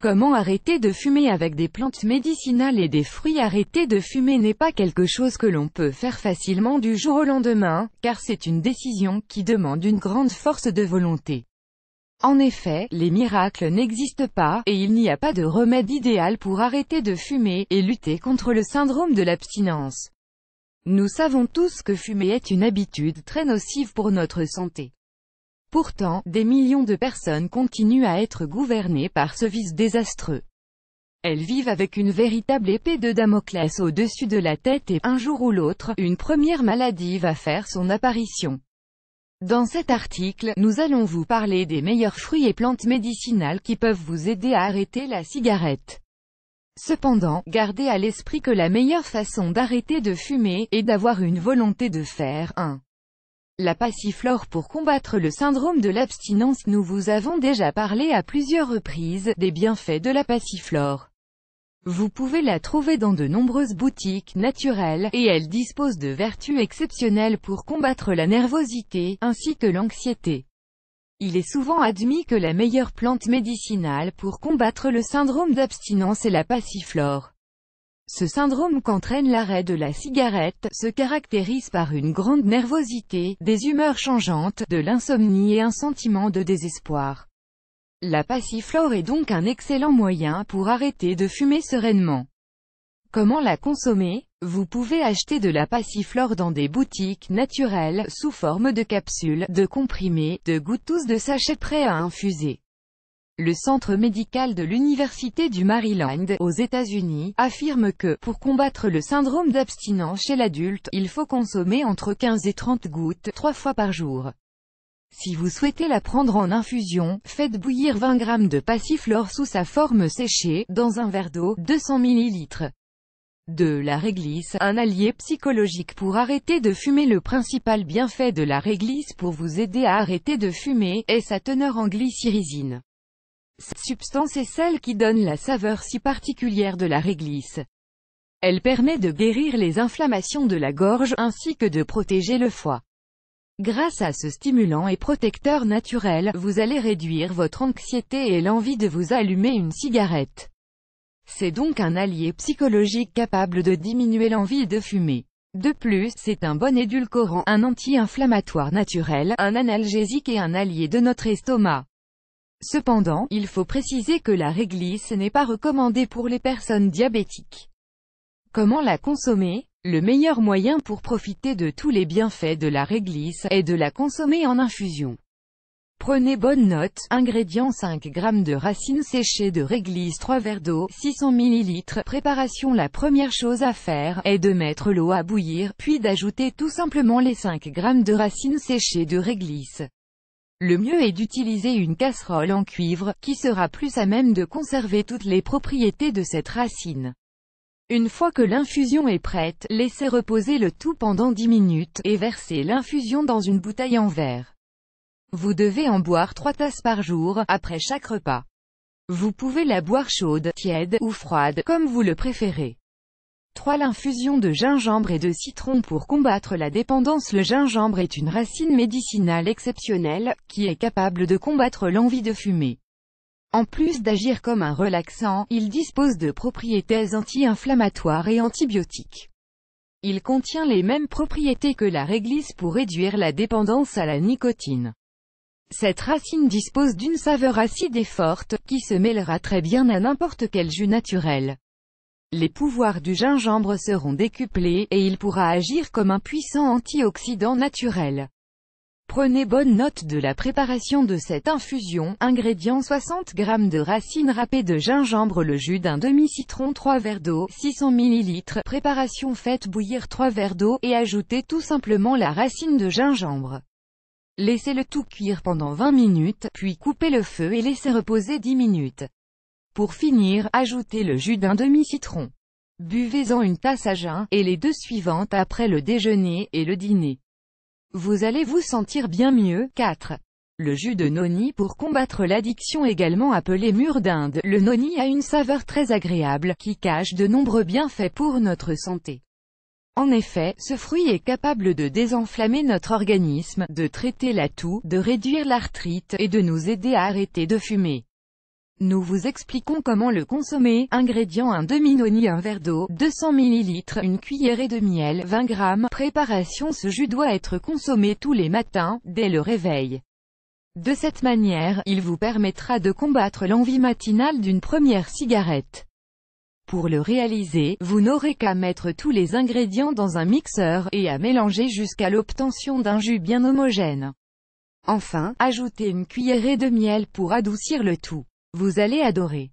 Comment arrêter de fumer avec des plantes médicinales et des fruits Arrêter de fumer n'est pas quelque chose que l'on peut faire facilement du jour au lendemain, car c'est une décision qui demande une grande force de volonté. En effet, les miracles n'existent pas, et il n'y a pas de remède idéal pour arrêter de fumer, et lutter contre le syndrome de l'abstinence. Nous savons tous que fumer est une habitude très nocive pour notre santé. Pourtant, des millions de personnes continuent à être gouvernées par ce vice désastreux. Elles vivent avec une véritable épée de Damoclès au-dessus de la tête et, un jour ou l'autre, une première maladie va faire son apparition. Dans cet article, nous allons vous parler des meilleurs fruits et plantes médicinales qui peuvent vous aider à arrêter la cigarette. Cependant, gardez à l'esprit que la meilleure façon d'arrêter de fumer, est d'avoir une volonté de faire un la passiflore pour combattre le syndrome de l'abstinence Nous vous avons déjà parlé à plusieurs reprises des bienfaits de la passiflore. Vous pouvez la trouver dans de nombreuses boutiques naturelles, et elle dispose de vertus exceptionnelles pour combattre la nervosité, ainsi que l'anxiété. Il est souvent admis que la meilleure plante médicinale pour combattre le syndrome d'abstinence est la passiflore. Ce syndrome qu'entraîne l'arrêt de la cigarette, se caractérise par une grande nervosité, des humeurs changeantes, de l'insomnie et un sentiment de désespoir. La passiflore est donc un excellent moyen pour arrêter de fumer sereinement. Comment la consommer Vous pouvez acheter de la passiflore dans des boutiques naturelles, sous forme de capsules, de comprimés, de gouttes de sachets prêts à infuser. Le centre médical de l'Université du Maryland, aux États-Unis, affirme que, pour combattre le syndrome d'abstinence chez l'adulte, il faut consommer entre 15 et 30 gouttes, trois fois par jour. Si vous souhaitez la prendre en infusion, faites bouillir 20 g de passiflore sous sa forme séchée, dans un verre d'eau, 200 ml. De La réglisse, un allié psychologique pour arrêter de fumer Le principal bienfait de la réglisse pour vous aider à arrêter de fumer, est sa teneur en glycyrrhizine. Cette substance est celle qui donne la saveur si particulière de la réglisse. Elle permet de guérir les inflammations de la gorge ainsi que de protéger le foie. Grâce à ce stimulant et protecteur naturel, vous allez réduire votre anxiété et l'envie de vous allumer une cigarette. C'est donc un allié psychologique capable de diminuer l'envie de fumer. De plus, c'est un bon édulcorant, un anti-inflammatoire naturel, un analgésique et un allié de notre estomac. Cependant, il faut préciser que la réglisse n'est pas recommandée pour les personnes diabétiques. Comment la consommer Le meilleur moyen pour profiter de tous les bienfaits de la réglisse est de la consommer en infusion. Prenez bonne note, ingrédients 5 g de racines séchées de réglisse 3 verres d'eau, 600 ml. Préparation La première chose à faire, est de mettre l'eau à bouillir, puis d'ajouter tout simplement les 5 g de racines séchées de réglisse. Le mieux est d'utiliser une casserole en cuivre, qui sera plus à même de conserver toutes les propriétés de cette racine. Une fois que l'infusion est prête, laissez reposer le tout pendant 10 minutes, et versez l'infusion dans une bouteille en verre. Vous devez en boire 3 tasses par jour, après chaque repas. Vous pouvez la boire chaude, tiède ou froide, comme vous le préférez. 3. L'infusion de gingembre et de citron pour combattre la dépendance Le gingembre est une racine médicinale exceptionnelle, qui est capable de combattre l'envie de fumer. En plus d'agir comme un relaxant, il dispose de propriétés anti-inflammatoires et antibiotiques. Il contient les mêmes propriétés que la réglisse pour réduire la dépendance à la nicotine. Cette racine dispose d'une saveur acide et forte, qui se mêlera très bien à n'importe quel jus naturel. Les pouvoirs du gingembre seront décuplés, et il pourra agir comme un puissant antioxydant naturel. Prenez bonne note de la préparation de cette infusion, ingrédients 60 g de racine râpée de gingembre le jus d'un demi-citron 3 verres d'eau, 600 ml, préparation faite bouillir 3 verres d'eau, et ajoutez tout simplement la racine de gingembre. Laissez le tout cuire pendant 20 minutes, puis coupez le feu et laissez reposer 10 minutes. Pour finir, ajoutez le jus d'un demi-citron. Buvez-en une tasse à jeun, et les deux suivantes après le déjeuner et le dîner. Vous allez vous sentir bien mieux. 4. Le jus de noni pour combattre l'addiction également appelée mûre d'Inde. Le noni a une saveur très agréable, qui cache de nombreux bienfaits pour notre santé. En effet, ce fruit est capable de désenflammer notre organisme, de traiter la toux, de réduire l'arthrite, et de nous aider à arrêter de fumer. Nous vous expliquons comment le consommer. Ingrédients un demi-noni, un verre d'eau, 200 ml, une cuillerée de miel, 20 g. Préparation Ce jus doit être consommé tous les matins, dès le réveil. De cette manière, il vous permettra de combattre l'envie matinale d'une première cigarette. Pour le réaliser, vous n'aurez qu'à mettre tous les ingrédients dans un mixeur, et à mélanger jusqu'à l'obtention d'un jus bien homogène. Enfin, ajoutez une cuillerée de miel pour adoucir le tout. Vous allez adorer.